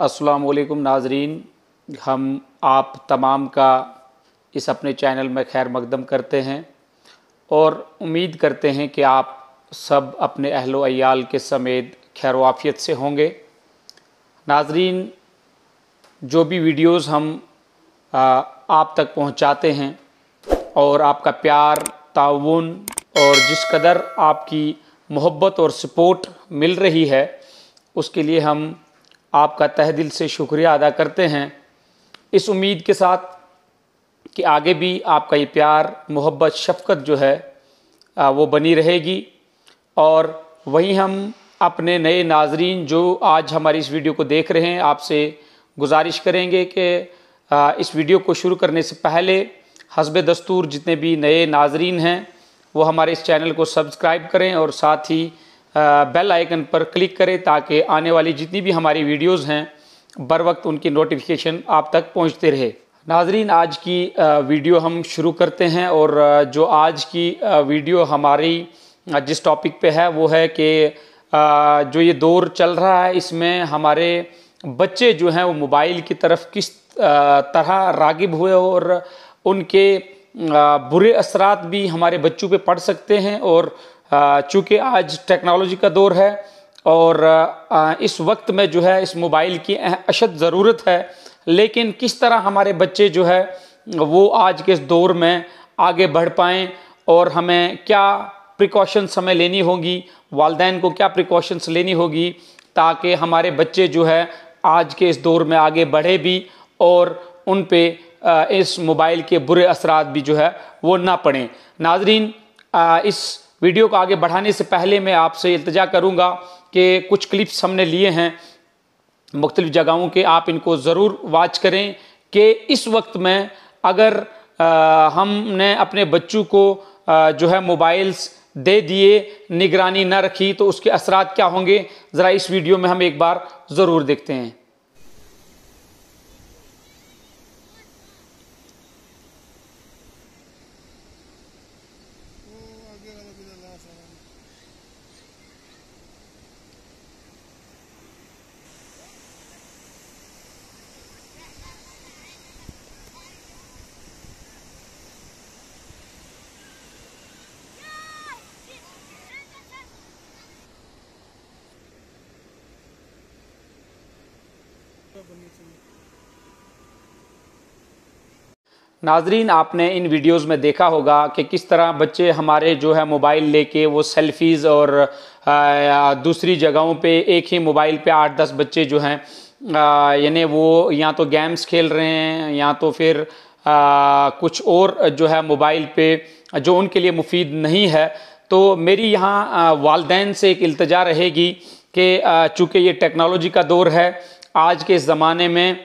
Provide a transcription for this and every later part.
असलकुम नाजरीन हम आप तमाम का इस अपने चैनल में खैर मकदम करते हैं और उम्मीद करते हैं कि आप सब अपने अहलो अयाल के समेत खैर वाफियत से होंगे नाजरीन जो भी वीडियोस हम आप तक पहुंचाते हैं और आपका प्यार ताउन और जिस कदर आपकी मोहब्बत और सपोर्ट मिल रही है उसके लिए हम आपका तह दिल से शुक्रिया अदा करते हैं इस उम्मीद के साथ कि आगे भी आपका ये प्यार मोहब्बत शफकत जो है वो बनी रहेगी और वहीं हम अपने नए नाजरीन जो आज हमारी इस वीडियो को देख रहे हैं आपसे गुजारिश करेंगे कि इस वीडियो को शुरू करने से पहले हसब दस्तूर जितने भी नए नाजरीन हैं वो हमारे इस चैनल को सब्सक्राइब करें और साथ ही बेल आइकन पर क्लिक करें ताकि आने वाली जितनी भी हमारी वीडियोस हैं बर वक्त उनकी नोटिफिकेशन आप तक पहुंचते रहे नाजरीन आज की वीडियो हम शुरू करते हैं और जो आज की वीडियो हमारी जिस टॉपिक पे है वो है कि जो ये दौर चल रहा है इसमें हमारे बच्चे जो हैं वो मोबाइल की तरफ किस तरह रागिब हुए और उनके बुरे असरात भी हमारे बच्चों पे पड़ सकते हैं और चूँकि आज टेक्नोलॉजी का दौर है और इस वक्त में जो है इस मोबाइल की अशद ज़रूरत है लेकिन किस तरह हमारे बच्चे जो है वो आज के इस दौर में आगे बढ़ पाएँ और हमें क्या प्रिकॉशन हमें लेनी होगी वालदेन को क्या प्रिकॉशंस लेनी होगी ताकि हमारे बच्चे जो है आज के इस दौर में आगे बढ़े भी और उन पे इस मोबाइल के बुरे असरात भी जो है वो ना पड़ें नाजरीन इस वीडियो को आगे बढ़ाने से पहले मैं आपसे इल्तजा करूँगा कि कुछ क्लिप्स हमने लिए हैं मुख्तलिफ जगहों के आप इनको ज़रूर वाच करें कि इस वक्त में अगर आ, हमने अपने बच्चों को आ, जो है मोबाइल्स दे दिए निगरानी न रखी तो उसके असरात क्या होंगे ज़रा इस वीडियो में हम एक बार ज़रूर देखते हैं नाजरीन आपने इन वीडियोस में देखा होगा कि किस तरह बच्चे हमारे जो है मोबाइल लेके वो सेल्फीज़ और दूसरी जगहों पे एक ही मोबाइल पे आठ दस बच्चे जो हैं यानी वो या तो गेम्स खेल रहे हैं या तो फिर आ, कुछ और जो है मोबाइल पे जो उनके लिए मुफीद नहीं है तो मेरी यहाँ वालदेन से एक अल्तजा रहेगी कि चूँकि ये टेक्नोलॉजी का दौर है आज के ज़माने में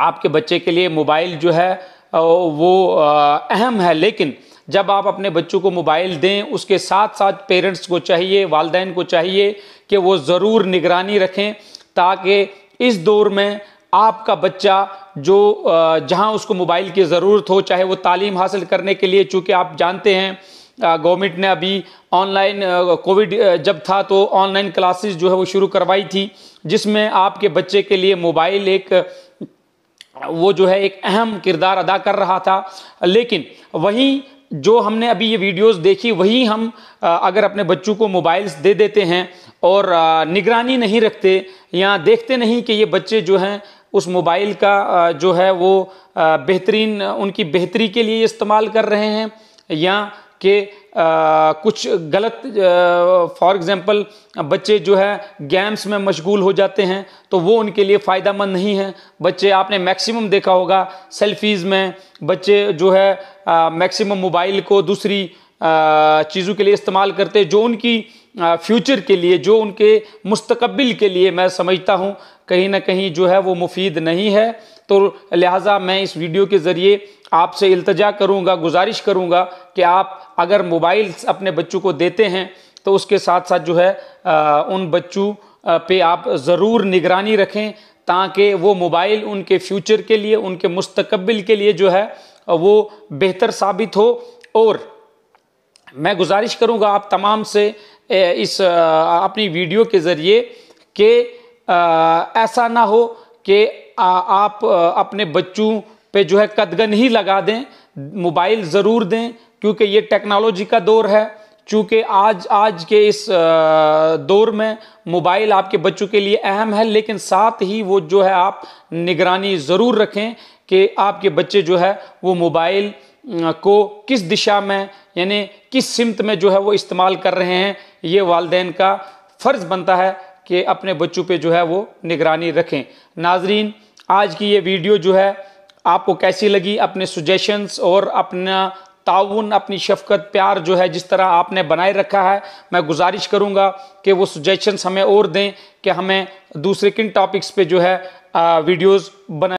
आपके बच्चे के लिए मोबाइल जो है वो अहम है लेकिन जब आप अपने बच्चों को मोबाइल दें उसके साथ साथ पेरेंट्स को चाहिए वालदेन को चाहिए कि वो ज़रूर निगरानी रखें ताकि इस दौर में आपका बच्चा जो जहां उसको मोबाइल की ज़रूरत हो चाहे वो तालीम हासिल करने के लिए चूँकि आप जानते हैं गवर्नमेंट ने अभी ऑनलाइन कोविड जब था तो ऑनलाइन क्लासेस जो है वो शुरू करवाई थी जिसमें आपके बच्चे के लिए मोबाइल एक वो जो है एक अहम किरदार अदा कर रहा था लेकिन वहीं जो हमने अभी ये वीडियोस देखी वही हम अगर अपने बच्चों को मोबाइल्स दे देते हैं और निगरानी नहीं रखते या देखते नहीं कि ये बच्चे जो हैं उस मोबाइल का जो है वो बेहतरीन उनकी बेहतरी के लिए इस्तेमाल कर रहे हैं या कि कुछ गलत फॉर एग्ज़ाम्पल बच्चे जो है गेम्स में मशगूल हो जाते हैं तो वो उनके लिए फ़ायदा मंद नहीं है बच्चे आपने मैक्सिमम देखा होगा सेल्फीज़ में बच्चे जो है मैक्सिमम मोबाइल को दूसरी चीज़ों के लिए इस्तेमाल करते जो उनकी फ्यूचर के लिए जो उनके मुस्तकबिल के लिए मैं समझता हूँ कहीं ना कहीं जो है वो मुफीद नहीं है तो लिहाजा मैं इस वीडियो के ज़रिए आपसे इल्तजा करूँगा गुजारिश करूँगा कि आप अगर मोबाइल अपने बच्चों को देते हैं तो उसके साथ साथ जो है आ, उन बच्चों पे आप ज़रूर निगरानी रखें ताकि वो मोबाइल उनके फ्यूचर के लिए उनके मुस्तकबिल के लिए जो है वो बेहतर साबित हो और मैं गुजारिश करूँगा आप तमाम से इस अपनी वीडियो के ज़रिए कि ऐसा ना हो कि आप अपने बच्चों पे जो है कदगन ही लगा दें मोबाइल ज़रूर दें क्योंकि ये टेक्नोलॉजी का दौर है चूँकि आज आज के इस दौर में मोबाइल आपके बच्चों के लिए अहम है लेकिन साथ ही वो जो है आप निगरानी ज़रूर रखें कि आपके बच्चे जो है वो मोबाइल को किस दिशा में यानी किस सिमत में जो है वो इस्तेमाल कर रहे हैं ये वालदे का फ़र्ज़ बनता है कि अपने बच्चों पे जो है वो निगरानी रखें नाजरीन आज की ये वीडियो जो है आपको कैसी लगी अपने सुजेशंस और अपना ताउन अपनी शफकत प्यार जो है जिस तरह आपने बनाए रखा है मैं गुजारिश करूंगा कि वो सुजेशंस हमें और दें कि हमें दूसरे किन टॉपिक्स पे जो है वीडियोस बना